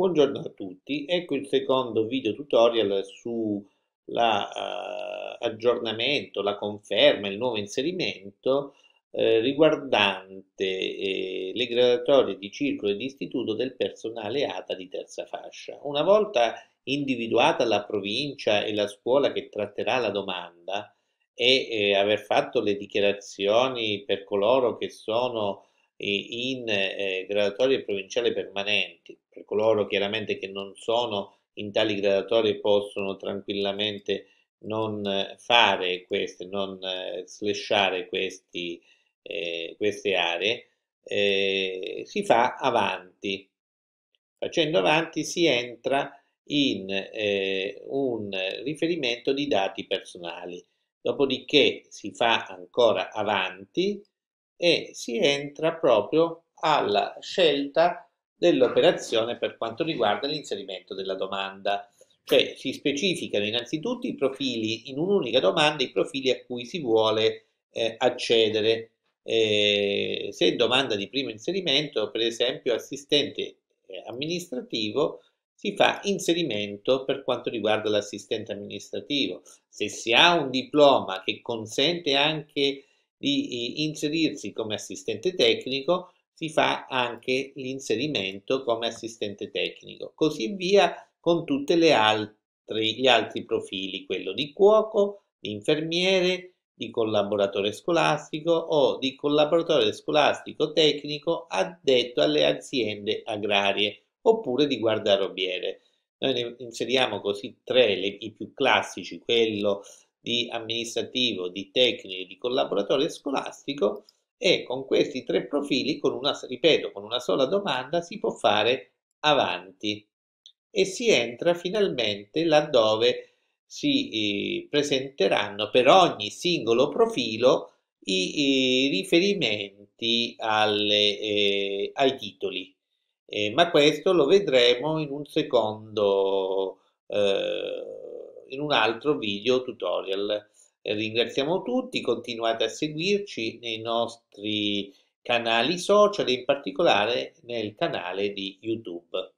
Buongiorno a tutti, ecco il secondo video tutorial sull'aggiornamento, eh, uh, la conferma, il nuovo inserimento eh, riguardante eh, le graduatorie di circolo e di istituto del personale ATA di terza fascia. Una volta individuata la provincia e la scuola che tratterà la domanda e eh, aver fatto le dichiarazioni per coloro che sono eh, in eh, graduatorie provinciali permanenti coloro chiaramente che non sono in tali gradatori possono tranquillamente non eh, fare queste, non eh, slashare questi, eh, queste aree, eh, si fa avanti. Facendo avanti si entra in eh, un riferimento di dati personali. Dopodiché si fa ancora avanti e si entra proprio alla scelta dell'operazione per quanto riguarda l'inserimento della domanda. Cioè si specificano innanzitutto i profili, in un'unica domanda i profili a cui si vuole eh, accedere. Eh, se domanda di primo inserimento, per esempio assistente eh, amministrativo, si fa inserimento per quanto riguarda l'assistente amministrativo. Se si ha un diploma che consente anche di eh, inserirsi come assistente tecnico, si fa anche l'inserimento come assistente tecnico, così via con tutti gli altri profili, quello di cuoco, di infermiere, di collaboratore scolastico o di collaboratore scolastico tecnico addetto alle aziende agrarie oppure di guardarobiere. Noi ne inseriamo così tre, le, i più classici, quello di amministrativo, di tecnico e di collaboratore scolastico, e con questi tre profili, con una, ripeto, con una sola domanda si può fare avanti e si entra finalmente laddove si presenteranno per ogni singolo profilo i, i riferimenti alle, eh, ai titoli. Eh, ma questo lo vedremo in un secondo, eh, in un altro video tutorial. Eh, ringraziamo tutti, continuate a seguirci nei nostri canali social e in particolare nel canale di YouTube.